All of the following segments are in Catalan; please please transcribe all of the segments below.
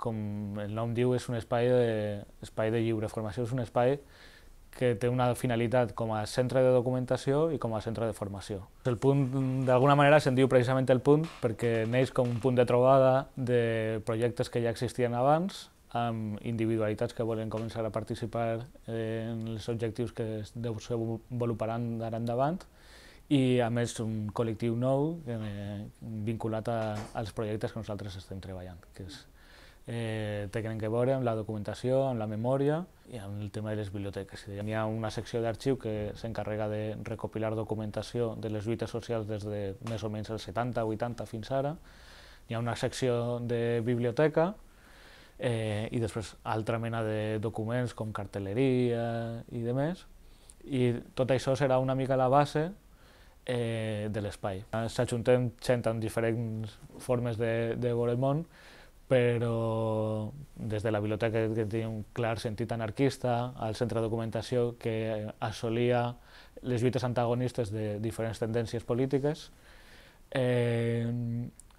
com el nom diu, és un espai de, espai de lliure formació, és un espai que té una finalitat com a centre de documentació i com a centre de formació. El punt, d'alguna manera, se'n diu precisament el punt perquè neix com un punt de trobada de projectes que ja existien abans, amb individualitats que volen començar a participar en els objectius que es desenvoluparan d'ara endavant, i a més un col·lectiu nou eh, vinculat a, als projectes que nosaltres estem treballant, que és eh, tenen que veure amb la documentació, amb la memòria i amb el tema de les biblioteques. Hi ha una secció d'arxiu que s'encarrega de recopilar documentació de les lluites socials des de més o menys els 70, 80 fins ara. Hi ha una secció de biblioteca eh, i després altra mena de documents com cartelleria i de més. I tot això serà una mica la base eh, de l'espai. S'ajuntem gent amb diferents formes de, de veure el món però des de la biblioteca que, tenia un clar sentit anarquista, al centre de documentació que assolia les lluites antagonistes de diferents tendències polítiques, eh,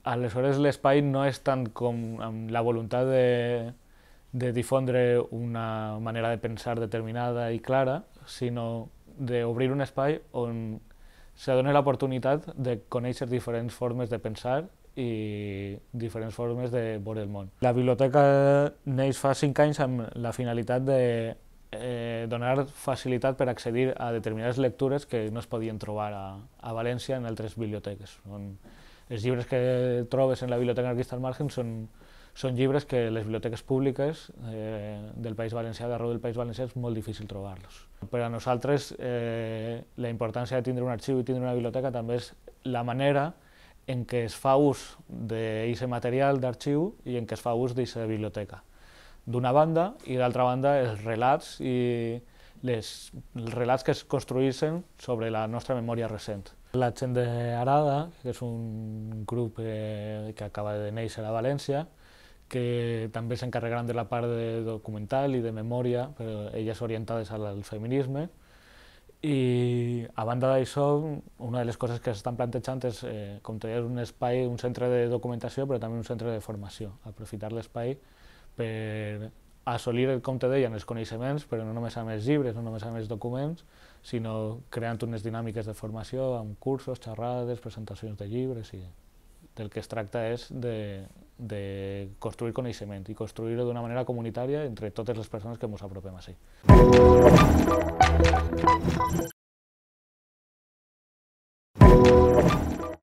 aleshores l'espai no és tant com amb la voluntat de, de difondre una manera de pensar determinada i clara, sinó d'obrir un espai on se dona l'oportunitat de conèixer diferents formes de pensar i diferents formes de veure el món. La biblioteca neix fa cinc anys amb la finalitat de eh, donar facilitat per accedir a determinades lectures que no es podien trobar a, a València en altres biblioteques. On els llibres que trobes en la Biblioteca Anarquista al Margen són, són llibres que les biblioteques públiques eh, del País Valencià, d'arreu del País Valencià, és molt difícil trobar-los. Per a nosaltres, eh, la importància de tindre un arxiu i tindre una biblioteca també és la manera en què es fa ús d'aquest material d'arxiu i en què es fa ús d'aquesta biblioteca. D'una banda, i d'altra banda, els relats i les, els relats que es construïssin sobre la nostra memòria recent. La gent d'Arada, que és un grup eh, que acaba de néixer a València, que també s'encarregaran de la part de documental i de memòria, però elles orientades al feminisme, i a banda d'això, una de les coses que s'estan plantejant és, eh, com tu deies, un espai, un centre de documentació, però també un centre de formació. Aprofitar l'espai per assolir, com te deien, els coneixements, però no només amb els llibres, no només amb els documents, sinó creant unes dinàmiques de formació amb cursos, xerrades, presentacions de llibres i del que es tracta és de, de construir coneixement i construir-ho d'una manera comunitària entre totes les persones que ens apropem així.